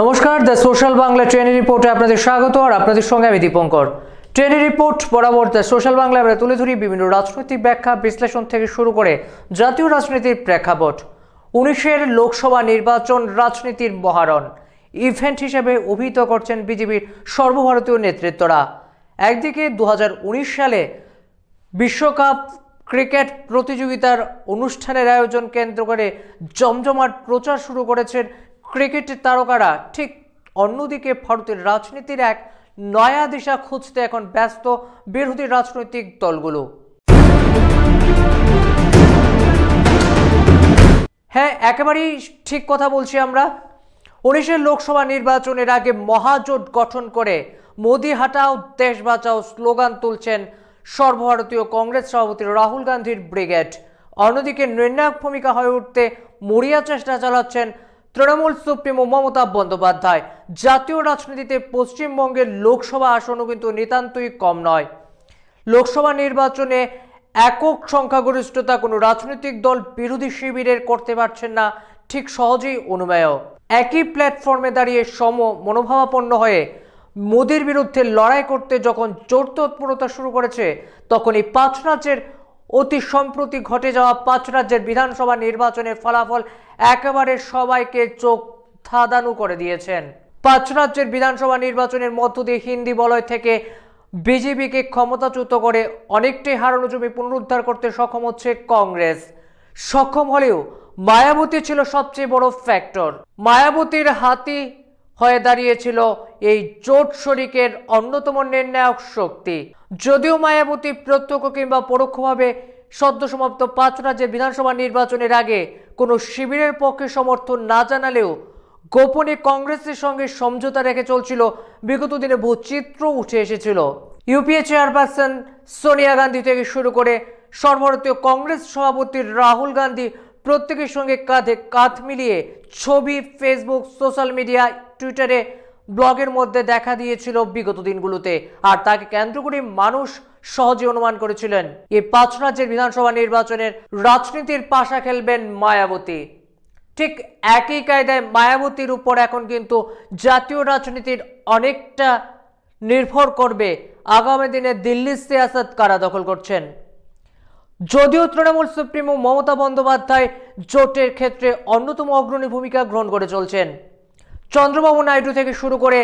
নমস্কার the social Bangla ট্রেনের রিপোর্টে আপনাদের স্বাগত আর আপনাদের সঙ্গে আমি দীপঙ্কর ট্রেনের রিপোর্ট বরাবর দ্য সোশ্যাল বাংলা আমরা তুলে ধরি বিভিন্ন রাজনৈতিক ব্যাখ্যা বিশ্লেষণ থেকে শুরু করে জাতীয় রাজনীতির প্রেক্ষাপট উনিশের লোকসভা নির্বাচন রাজনীতির মহারণ ইভেন্ট হিসেবে অভিহিত করছেন বিজেপির সর্বভারতীয় নেতৃত্বরা একদিকে দু সালে বিশ্বকাপ ক্রিকেট প্রতিযোগিতার অনুষ্ঠানের আয়োজন কেন্দ্র করে জমজমাট প্রচার শুরু করেছেন ক্রিকেটের তারকারা ঠিক অন্যদিকে ভারতের রাজনীতির এক নয়া দিশা খুঁজতে এখন ব্যস্ত বিরোধী রাজনৈতিক দলগুলো হ্যাঁ একেবারেই ঠিক কথা বলছি আমরা উনিশের লোকসভা নির্বাচনের আগে মহাজোট গঠন করে মোদি হাটাও দেশ বাঁচাও স্লোগান তুলছেন সর্বভারতীয় কংগ্রেস সভাপতি রাহুল গান্ধীর ব্রিগেড অন্যদিকে নির্ণায়ক ভূমিকা হয়ে উঠতে মরিয়া চেষ্টা চালাচ্ছেন তৃণমূল সুপ্রিমো মমতা বন্দ্যোপাধ্যায় জাতীয় রাজনীতিতে পশ্চিমবঙ্গের লোকসভা আসনও কিন্তু নিতান্তই কম নয় লোকসভা নির্বাচনে একক সংখ্যাগরিষ্ঠতা কোনো রাজনৈতিক দল বিরোধী শিবিরের করতে পারছেন না ঠিক সহজেই অনুমেয় একই প্ল্যাটফর্মে দাঁড়িয়ে সম মনোভাবাপন্ন হয়ে মোদির বিরুদ্ধে লড়াই করতে যখন জোর তৎপরতা শুরু করেছে তখনই পাঁচ রাজ্যের অতি সম্প্রতি ঘটে যাওয়া পাঁচ রাজ্যের বিধানসভা নির্বাচনের ফলাফল একেবারে সবাইকে চোখ থাদানু করে দিয়েছেন পাঁচ রাজ্যের বিধানসভা নির্বাচনের মধ্য দিয়ে হিন্দি বলয় থেকে বিজেপিকে ক্ষমতাচ্যুত করে অনেকটাই হারানো জমি পুনরুদ্ধার করতে সক্ষম হচ্ছে কংগ্রেস সক্ষম হলেও মায়াবতী ছিল সবচেয়ে বড় ফ্যাক্টর মায়াবতীর হাতি হয়ে দাঁড়িয়েছিল এই জোট শরিকের অন্যতম নির্ণায়ক শক্তি যদিও মায়াবতী প্রত্যক্ষ কিংবা পরোক্ষভাবে সদ্য সমাপ্ত পাঁচ রাজ্যে বিধানসভা নির্বাচনের আগে কোনো শিবিরের পক্ষে সমর্থন না জানালেও গোপনে কংগ্রেসের সঙ্গে সমঝোতা রেখে চলছিল বিগত দিনে বহু চিত্র উঠে এসেছিল ইউপিএ চেয়ারপারসন সোনিয়া গান্ধী থেকে শুরু করে সর্বভারতীয় কংগ্রেস সভাপতি রাহুল গান্ধী প্রত্যেকের সঙ্গে কাঁধে কাঁধ মিলিয়ে ছবি ফেসবুক সোশ্যাল মিডিয়া টুইটারে ব্লগের মধ্যে দেখা দিয়েছিল বিগত দিনগুলোতে আর তাকে কেন্দ্র করে মানুষ সহজে অনুমান করেছিলেন এই পাঁচ রাজ্যের বিধানসভা নির্বাচনের রাজনীতির পাশা খেলবেন মায়াবতী ঠিক একই কায়দায় মায়াবতীর উপর এখন কিন্তু জাতীয় রাজনীতির অনেকটা নির্ভর করবে আগামী দিনে দিল্লির সিয়াসত কারা দখল করছেন যদিও তৃণমূল সুপ্রিমো মমতা বন্দ্যোপাধ্যায় জোটের ক্ষেত্রে অন্যতম অগ্রণী ভূমিকা গ্রহণ করে চলছেন চন্দ্রবাবু নাইডু থেকে শুরু করে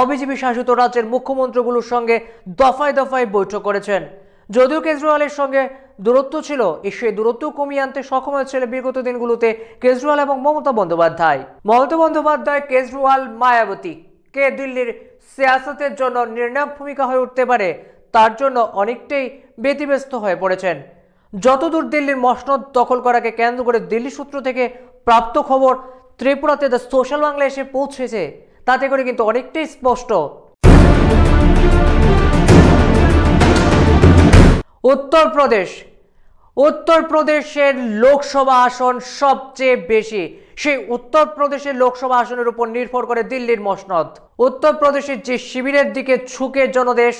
অবিজেপি শাসিত রাজ্যের মুখ্যমন্ত্রীগুলোর সঙ্গে দফায় দফায় বৈঠক করেছেন যদিও কেজরিওয়ালের সঙ্গে দূরত্ব ছিল সেই দূরত্ব কমিয়ে আনতে সক্ষম হয়েছিল বিগত দিনগুলোতে কেজরিওয়াল এবং মমতা বন্দ্যোপাধ্যায় মমতা বন্দ্যোপাধ্যায় কেজরিওয়াল মায়াবতী কে দিল্লির সিয়াসতের জন্য নির্ণায়ক ভূমিকা হয়ে উঠতে পারে তার জন্য অনেকটাই ব্যতিব্যস্ত হয়ে পড়েছেন যতদূর দিল্লির মসনদ দখল করাকে কেন্দ্র করে দিল্লি সূত্র থেকে প্রাপ্ত খবর ত্রিপুরাতে দ্য সোশ্যাল বাংলা এসে পৌঁছেছে তাতে করে কিন্তু অনেকটাই স্পষ্ট উত্তরপ্রদেশ উত্তরপ্রদেশের লোকসভা আসন সবচেয়ে বেশি সেই উত্তরপ্রদেশের লোকসভা আসনের উপর নির্ভর করে দিল্লির মসনদ উত্তরপ্রদেশের যে শিবিরের দিকে ছুকে জনদেশ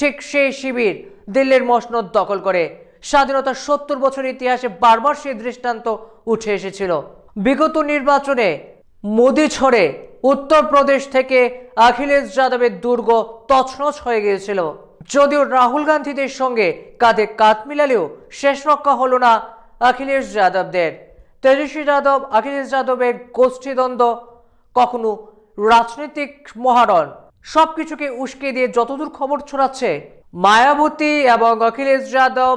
ঠিক সেই শিবির দিল্লির মসনদ দখল করে স্বাধীনতা সত্তর বছর ইতিহাসে বারবার সেই দৃষ্টান্ত উঠে এসেছিল বিগত নির্বাচনে মোদি ছড়ে উত্তরপ্রদেশ থেকে অখিলেশ যাদবের দুর্গ তছনছ হয়ে গিয়েছিল যদিও রাহুল গান্ধীদের সঙ্গে কাঁধে কাঁধ মিলালেও শেষ রক্ষা হল না অখিলেশ যাদবদের তেজস্বী যাদব অখিলেশ যাদবের গোষ্ঠীদ্বন্দ্ব কখনো রাজনৈতিক মহারণ সব কিছুকে উস্কে দিয়ে যতদূর খবর ছড়াচ্ছে মায়াবতী এবং অখিলেশ যাদব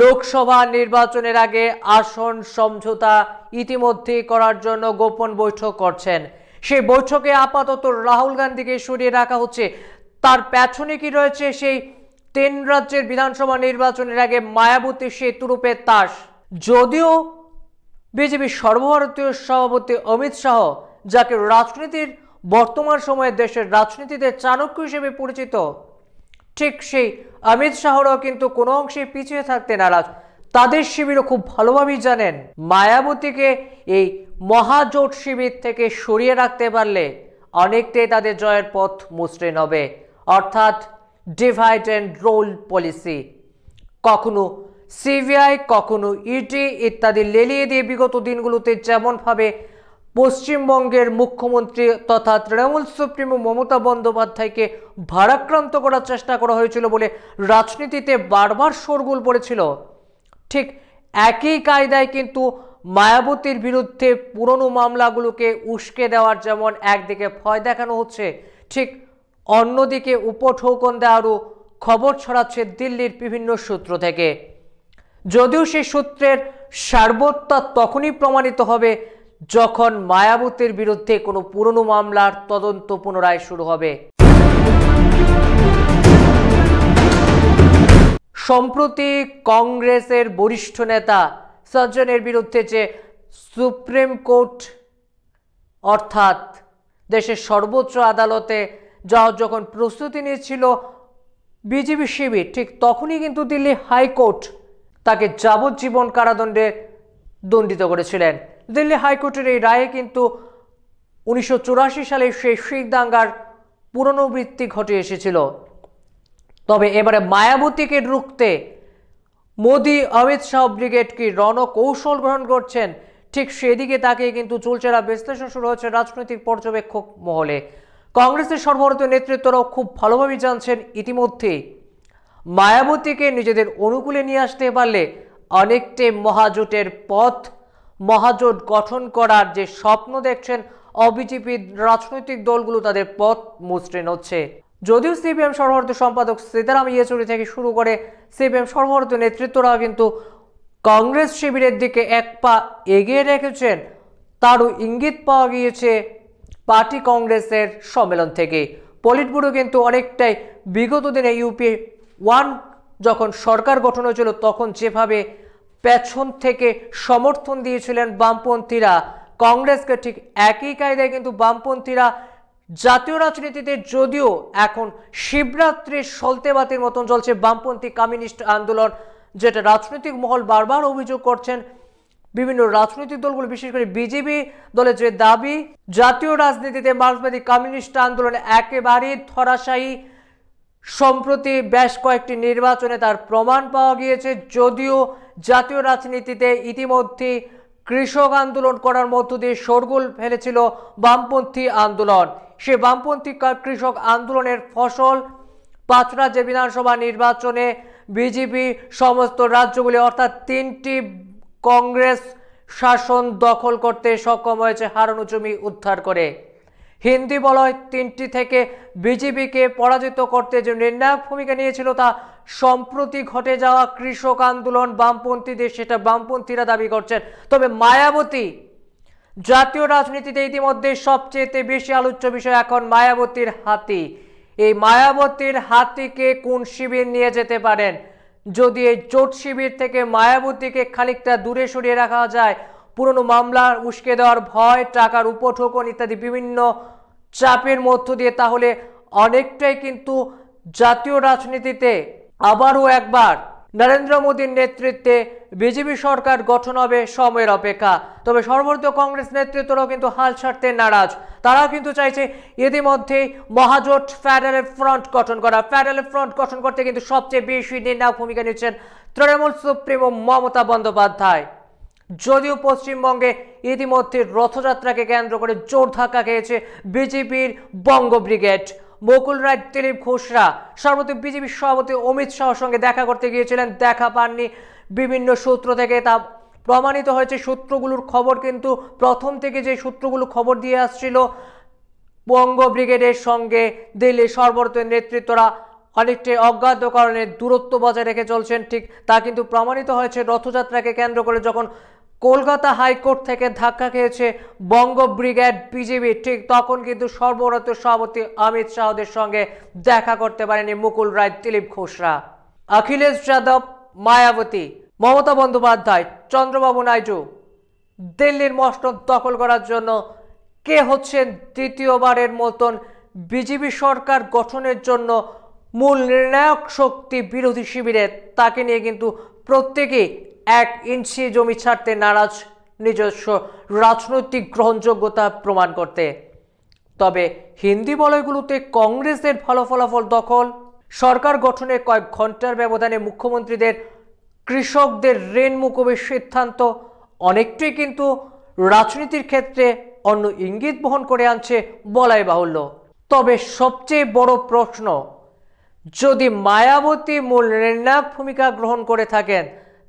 লোকসভা নির্বাচনের আগে আসন সমঝোতা ইতিমধ্যে করার জন্য গোপন বৈঠক করছেন সেই বৈঠকে আপাতত রাহুল গান্ধীকে সরিয়ে রাখা হচ্ছে তার পেছনে কি রয়েছে সেই তেন রাজ্যের বিধানসভা নির্বাচনের আগে মায়াবতী সেতু তুরুপে তাস যদিও বিজেপির সর্বভারতীয় সভাপতি অমিত শাহ যাকে রাজনীতির বর্তমান সময়ে দেশের রাজনীতিতে চাণক্য হিসেবে পরিচিত ঠিক সেই অমিত শাহরাও কিন্তু কোনো অংশে পিছিয়ে থাকতে নারাজ তাদের শিবিরও খুব ভালোভাবেই জানেন মায়াবতীকে এই মহাজোট শিবির থেকে সরিয়ে রাখতে পারলে অনেকটাই তাদের জয়ের পথ মসৃণ হবে অর্থাৎ ডিভাইড অ্যান্ড রোল পলিসি কখনো সিবিআই কখনো ইডি e ইত্যাদি লেলিয়ে দিয়ে বিগত দিনগুলোতে যেমনভাবে পশ্চিমবঙ্গের মুখ্যমন্ত্রী তথা তৃণমূল সুপ্রিমো মমতা বন্দ্যোপাধ্যায়কে ভারাক্রান্ত করার চেষ্টা করা হয়েছিল বলে রাজনীতিতে বারবার শোরগোল পড়েছিল ঠিক একই কায়দায় কিন্তু মায়াবতীর বিরুদ্ধে পুরনো মামলাগুলোকে উস্কে দেওয়ার যেমন একদিকে ভয় দেখানো হচ্ছে ঠিক অন্যদিকে উপঠৌকন দেওয়ারও খবর ছড়াচ্ছে দিল্লির বিভিন্ন সূত্র থেকে যদিও সেই সূত্রের সার্বত্তা তখনই প্রমাণিত হবে যখন মায়াবতীর বিরুদ্ধে কোনো পুরনো মামলার তদন্ত পুনরায় শুরু হবে সম্প্রতি কংগ্রেসের বরিষ্ঠ নেতা সজ্জনের বিরুদ্ধে যে সুপ্রিম কোর্ট অর্থাৎ দেশের সর্বোচ্চ আদালতে যাওয়ার যখন প্রস্তুতি নিয়েছিল বিজেপি শিবির ঠিক তখনই কিন্তু দিল্লি হাইকোর্ট তাকে যাবজ্জীবন কারাদণ্ডে দণ্ডিত করেছিলেন দিল্লি হাইকোর্টের এই রায়ে কিন্তু উনিশশো সালে সেই শিখ দাঙ্গার বৃত্তি ঘটে এসেছিল তবে এবারে মায়াবতীকে রুখতে মোদি অমিত শাহ ব্রিগেড কি রণকৌশল গ্রহণ করছেন ঠিক সেদিকে তাকে কিন্তু চুলচেরা বিশ্লেষণ শুরু হচ্ছে রাজনৈতিক পর্যবেক্ষক মহলে কংগ্রেসের সর্বভারতীয় নেতৃত্বরাও খুব ভালোভাবে জানছেন ইতিমধ্যেই মায়াবতীকে নিজেদের অনুকূলে নিয়ে আসতে পারলে অনেকটাই মহাজোটের পথ মহাজোট গঠন করার যে স্বপ্ন দেখছেন অবিজেপির রাজনৈতিক দলগুলো তাদের পথ মসৃণ হচ্ছে যদিও সিপিএম সর্বভারতীয় সম্পাদক সীতারাম ইয়েচুরি থেকে শুরু করে সিপিএম সর্বভারতীয় নেতৃত্বরাও কিন্তু কংগ্রেস শিবিরের দিকে এক পা এগিয়ে রেখেছেন তারও ইঙ্গিত পাওয়া গিয়েছে পার্টি কংগ্রেসের সম্মেলন থেকে পলিট ব্যুরো কিন্তু অনেকটাই বিগত দিনে ইউপি ওয়ান যখন সরকার গঠন হয়েছিল তখন যেভাবে পেছন থেকে সমর্থন দিয়েছিলেন বামপন্থীরা কংগ্রেসকে ঠিক একই কায়দায় কিন্তু বামপন্থীরা জাতীয় রাজনীতিতে যদিও এখন শিবরাত্রির সলতেবাতির মতন চলছে বামপন্থী কমিউনিস্ট আন্দোলন যেটা রাজনৈতিক মহল বারবার অভিযোগ করছেন বিভিন্ন রাজনৈতিক দলগুলো বিশেষ করে বিজেপি দলের যে দাবি জাতীয় রাজনীতিতে মার্ক্সবাদী কমিউনিস্ট আন্দোলন একেবারেই ধরাশায়ী সম্প্রতি বেশ কয়েকটি নির্বাচনে তার প্রমাণ পাওয়া গিয়েছে যদিও জাতীয় রাজনীতিতে ইতিমধ্যে কৃষক আন্দোলন করার মধ্য দিয়ে সরগোল ফেলেছিল বামপন্থী আন্দোলন সে বামপন্থী কৃষক আন্দোলনের ফসল পাঁচ যে বিধানসভা নির্বাচনে বিজেপি সমস্ত রাজ্যগুলি অর্থাৎ তিনটি কংগ্রেস শাসন দখল করতে সক্ষম হয়েছে হারানো জমি উদ্ধার করে হিন্দি বলয় তিনটি থেকে বিজেপিকে পরাজিত করতে যে নির্ণায়ক ভূমিকা নিয়েছিল তা সম্প্রতি ঘটে যাওয়া কৃষক আন্দোলন বামপন্থীদের সেটা বামপন্থীরা দাবি করছেন তবে মায়াবতী জাতীয় রাজনীতিতে ইতিমধ্যে সবচেয়েতে বেশি আলোচ্য বিষয় এখন মায়াবতীর হাতি এই মায়াবতীর হাতিকে কোন শিবির নিয়ে যেতে পারেন যদি এই জোট শিবির থেকে মায়াবতীকে খানিকটা দূরে সরিয়ে রাখা যায় পুরনো মামলার উস্কে দেওয়ার ভয় টাকার উপঠোকন ইত্যাদি বিভিন্ন চাপের মধ্য দিয়ে তাহলে অনেকটাই কিন্তু জাতীয় রাজনীতিতে আবারও একবার নরেন্দ্র মোদীর নেতৃত্বে বিজেপি সরকার গঠন হবে সময়ের অপেক্ষা তবে সর্বত্র কংগ্রেস নেতৃত্বরাও কিন্তু হাল ছাড়তে নারাজ তারাও কিন্তু চাইছে ইতিমধ্যেই মহাজোট ফেডারেল ফ্রন্ট গঠন করা ফেডারেল ফ্রন্ট গঠন করতে কিন্তু সবচেয়ে বেশি নির্ণায়ক ভূমিকা নিচ্ছেন তৃণমূল সুপ্রিমো মমতা বন্দ্যোপাধ্যায় যদিও পশ্চিমবঙ্গে ইতিমধ্যে রথযাত্রাকে কেন্দ্র করে জোর ধাক্কা খেয়েছে বিজেপির বঙ্গ ব্রিগেড মকুল রায় দিলীপ ঘোষরা সর্বত বিজেপির সভাপতি অমিত শাহর সঙ্গে দেখা করতে গিয়েছিলেন দেখা পাননি বিভিন্ন সূত্র থেকে তা প্রমাণিত হয়েছে সূত্রগুলোর খবর কিন্তু প্রথম থেকে যে সূত্রগুলো খবর দিয়ে আসছিল বঙ্গ ব্রিগেডের সঙ্গে দিল্লি সর্বত নেতৃত্বরা অনেকটাই অজ্ঞাত কারণে দূরত্ব বজায় রেখে চলছেন ঠিক তা কিন্তু প্রমাণিত হয়েছে রথযাত্রাকে কেন্দ্র করে যখন কলকাতা হাইকোর্ট থেকে ধাক্কা খেয়েছে বঙ্গ ব্রিগেড বিজেপি ঠিক তখন কিন্তু সর্বরত সভাপতি অমিত শাহদের সঙ্গে দেখা করতে পারেনি মুকুল রায় দিলীপ ঘোষরা অখিলেশ যাদব মায়াবতী মমতা বন্দ্যোপাধ্যায় চন্দ্রবাবু নাইডু দিল্লির মসনদ দখল করার জন্য কে হচ্ছেন দ্বিতীয়বারের মতন বিজেপি সরকার গঠনের জন্য মূল নির্ণায়ক শক্তি বিরোধী শিবিরে তাকে নিয়ে কিন্তু প্রত্যেকেই এক ইঞ্চি জমি ছাড়তে নারাজ নিজস্ব রাজনৈতিক গ্রহণযোগ্যতা প্রমাণ করতে তবে হিন্দি বলয়গুলোতে কংগ্রেসের ভালো ফলাফল দখল সরকার গঠনে কয়েক ঘন্টার ব্যবধানে মুখ্যমন্ত্রীদের কৃষকদের ঋণ মুকুবের সিদ্ধান্ত অনেকটাই কিন্তু রাজনীতির ক্ষেত্রে অন্য ইঙ্গিত বহন করে আনছে বলাই বাহুল্য তবে সবচেয়ে বড় প্রশ্ন যদি মায়াবতী মূল নির্ণায়ক ভূমিকা গ্রহণ করে থাকেন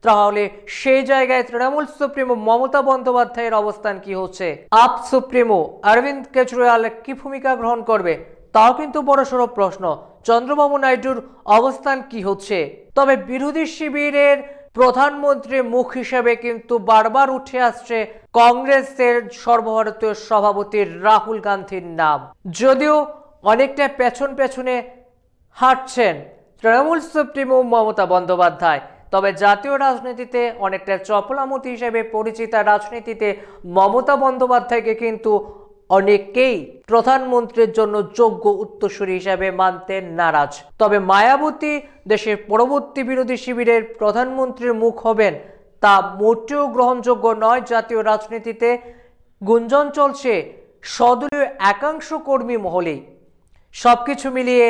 তাহলে সেই জায়গায় তৃণমূল সুপ্রিমো মমতা বন্দ্যোপাধ্যায়ের অবস্থান কি হচ্ছে আপ সুপ্রিমো অরবিন্দ কেজরিওয়াল কি ভূমিকা গ্রহণ করবে তাও কিন্তু বড়সড় প্রশ্ন চন্দ্রবাবু নাইডুর অবস্থান কি হচ্ছে তবে বিরোধী শিবিরের প্রধানমন্ত্রী মুখ হিসেবে কিন্তু বারবার উঠে আসছে কংগ্রেসের সর্বভারতীয় সভাপতি রাহুল গান্ধীর নাম যদিও অনেকটা পেছন পেছনে হাঁটছেন তৃণমূল সুপ্রিমো মমতা বন্দ্যোপাধ্যায় তবে জাতীয় রাজনীতিতে অনেকটা চপলামতি হিসেবে পরিচিতা রাজনীতিতে মমতা বন্দ্যোপাধ্যায়কে কিন্তু অনেকেই প্রধানমন্ত্রীর জন্য যোগ্য উত্তরসূরি হিসাবে মানতে নারাজ তবে মায়াবতী দেশের পরবর্তী বিরোধী শিবিরের প্রধানমন্ত্রীর মুখ হবেন তা মোটেও গ্রহণযোগ্য নয় জাতীয় রাজনীতিতে গুঞ্জন চলছে সদলীয় একাংশ কর্মী মহলেই সব কিছু মিলিয়ে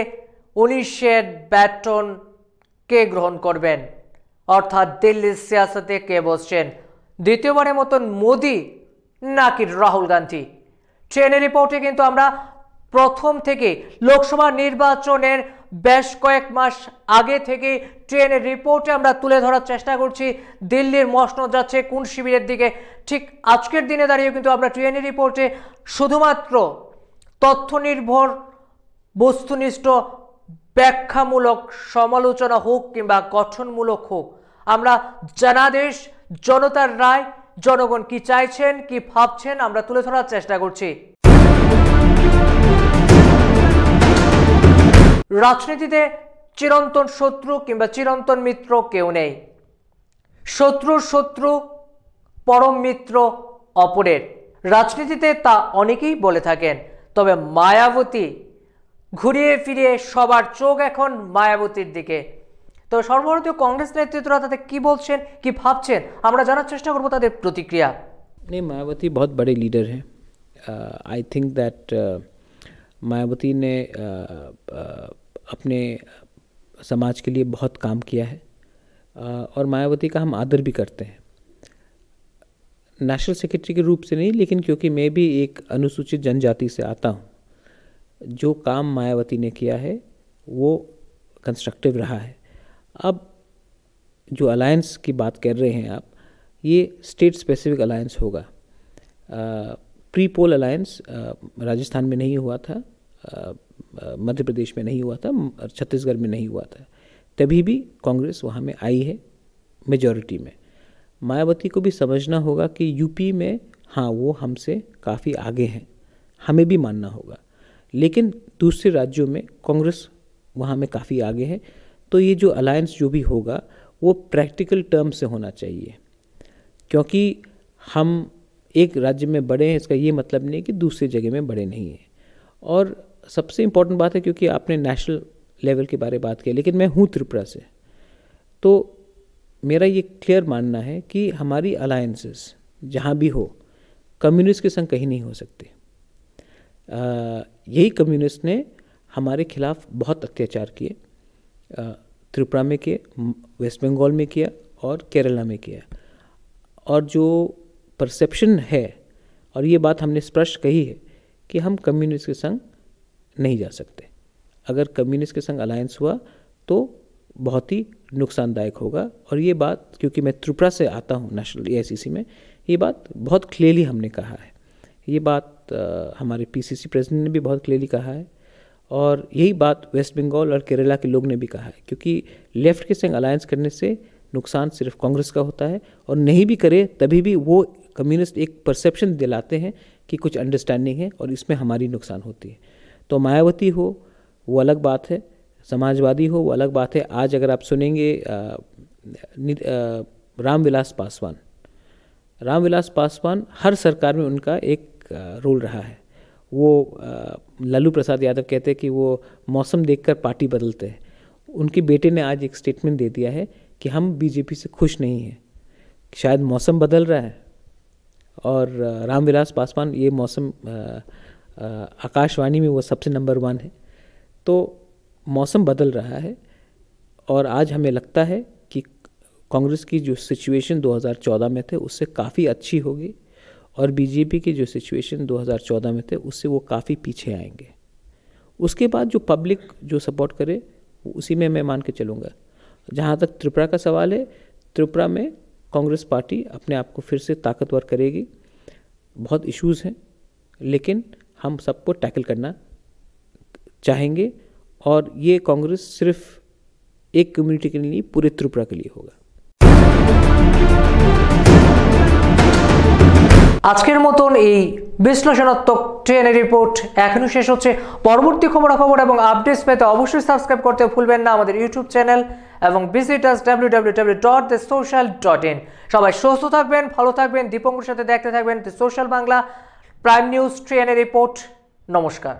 উনিশের ব্যাটনকে গ্রহণ করবেন অর্থাৎ দিল্লির সিয়াসতে কে বসছেন দ্বিতীয়বারের মতন মোদি নাকি রাহুল গান্ধী ট্রেনের রিপোর্টে কিন্তু আমরা প্রথম থেকে লোকসভা নির্বাচনের বেশ কয়েক মাস আগে থেকে ট্রেনের রিপোর্টে আমরা তুলে ধরার চেষ্টা করছি দিল্লির মসনদ যাচ্ছে কোন শিবিরের দিকে ঠিক আজকের দিনে দাঁড়িয়ে কিন্তু আমরা ট্রেনের রিপোর্টে শুধুমাত্র তথ্য নির্ভর বস্তুনিষ্ঠ ব্যাখ্যামূলক সমালোচনা হোক কিংবা গঠনমূলক হোক আমরা জনাদেশ জনতার রায় জনগণ কি চাইছেন কি ভাবছেন আমরা তুলে ধরার চেষ্টা করছি রাজনীতিতে চিরন্তন শত্রু কিংবা চিরন্তন মিত্র কেউ নেই শত্রু শত্রু পরম মিত্র অপরের রাজনীতিতে তা অনেকেই বলে থাকেন তবে মায়াবতী घूरिए फिर सवार चोख एख মায়াবতীর दिखे तो सर्वभारत कॉग्रेस नेतृत्व तक कि বলছেন কি ভাবছেন আমরা জানার চেষ্টা করবো नहीं मायावती बहुत बड़े लीडर हैं आई थिंक दैट मायावती ने uh, uh, अपने समाज के लिए बहुत काम किया है uh, और मायावती का हम आदर भी करते हैं नेशनल सेक्रेटरी के रूप से नहीं लेकिन क्योंकि मैं भी एक अनुसूचित जनजाति से आता हूँ जो काम मायावती ने किया है वो कंस्ट्रक्टिव रहा है अब जो अलायंस की बात कर रहे हैं आप ये स्टेट स्पेसिफिक अलायंस होगा प्री पोल अलायंस राजस्थान में नहीं हुआ था मध्य प्रदेश में नहीं हुआ था छत्तीसगढ़ में नहीं हुआ था तभी भी कांग्रेस वहाँ में आई है मेजॉरिटी में मायावती को भी समझना होगा कि यूपी में हाँ वो हमसे काफ़ी आगे हैं हमें भी मानना होगा लेकिन दूसरे राज्यों में कांग्रेस वहाँ में काफ़ी आगे है तो ये जो अलायंस जो भी होगा वो प्रैक्टिकल टर्म से होना चाहिए क्योंकि हम एक राज्य में बड़े हैं इसका ये मतलब नहीं कि दूसरे जगह में बड़े नहीं हैं और सबसे इम्पोर्टेंट बात है क्योंकि आपने नेशनल लेवल के बारे में बात की लेकिन मैं हूँ त्रिपुरा से तो मेरा ये क्लियर मानना है कि हमारी अलायंसेस जहाँ भी हो कम्युनिस्ट के संग कहीं नहीं हो सकते यही कम्युनिस्ट ने हमारे खिलाफ बहुत अत्याचार किए त्रिपुरा में किए वेस्ट बंगाल में किया और केरला में किया और जो परसेप्शन है और ये बात हमने स्पष्ट कही है कि हम कम्युनिस्ट के संग नहीं जा सकते अगर कम्युनिस्ट के संग अलायंस हुआ तो बहुत ही नुकसानदायक होगा और ये बात क्योंकि मैं त्रिपुरा से आता हूँ नेशनल ए में ये बात बहुत क्लियरली हमने कहा है ये बात बात हमारे पीसीसी प्रेसिडेंट ने भी बहुत क्लियरली कहा है और यही बात वेस्ट बंगाल और केरला के लोग ने भी कहा है क्योंकि लेफ्ट के संग अलायंस करने से नुकसान सिर्फ कांग्रेस का होता है और नहीं भी करे तभी भी वो कम्युनिस्ट एक परसेप्शन दिलाते हैं कि कुछ अंडरस्टैंडिंग है और इसमें हमारी नुकसान होती है तो मायावती हो वो अलग बात है समाजवादी हो वो अलग बात है आज अगर आप सुनेंगे रामविलास पासवान रामविलास पासवान हर सरकार में उनका एक रोल रहा है वो लालू प्रसाद यादव कहते हैं कि वो मौसम देखकर पार्टी बदलते हैं उनके बेटे ने आज एक स्टेटमेंट दे दिया है कि हम बीजेपी से खुश नहीं हैं शायद मौसम बदल रहा है और रामविलास पासवान ये मौसम आकाशवाणी में वो सबसे नंबर वन है तो मौसम बदल रहा है और आज हमें लगता है कि कांग्रेस की जो सिचुएशन 2014 में थे उससे काफ़ी अच्छी होगी और बीजेपी की जो सिचुएशन 2014 में थे उससे वो काफ़ी पीछे आएंगे उसके बाद जो पब्लिक जो सपोर्ट करे उसी में मैं मान के चलूँगा जहाँ तक त्रिपुरा का सवाल है त्रिपुरा में कांग्रेस पार्टी अपने आप को फिर से ताकतवर करेगी बहुत इश्यूज हैं लेकिन हम सबको टैकल करना चाहेंगे और ये कांग्रेस सिर्फ एक कम्युनिटी के लिए पूरे त्रिपुरा के लिए होगा আজকের মতন এই বিশ্লেষণাত্মক ট্রেনের রিপোর্ট এখনও শেষ হচ্ছে পরবর্তী খবরাখবর এবং আপডেটস পেতে অবশ্যই সাবস্ক্রাইব করতে ভুলবেন না আমাদের ইউটিউব চ্যানেল এবং visit us W W W dot the social dot in সবাই সুস্থ থাকবেন ভালো থাকবেন দীপঙ্কুর সাথে দেখতে থাকবেন the social Bangla prime news ট্রেনের রিপোর্ট নমস্কার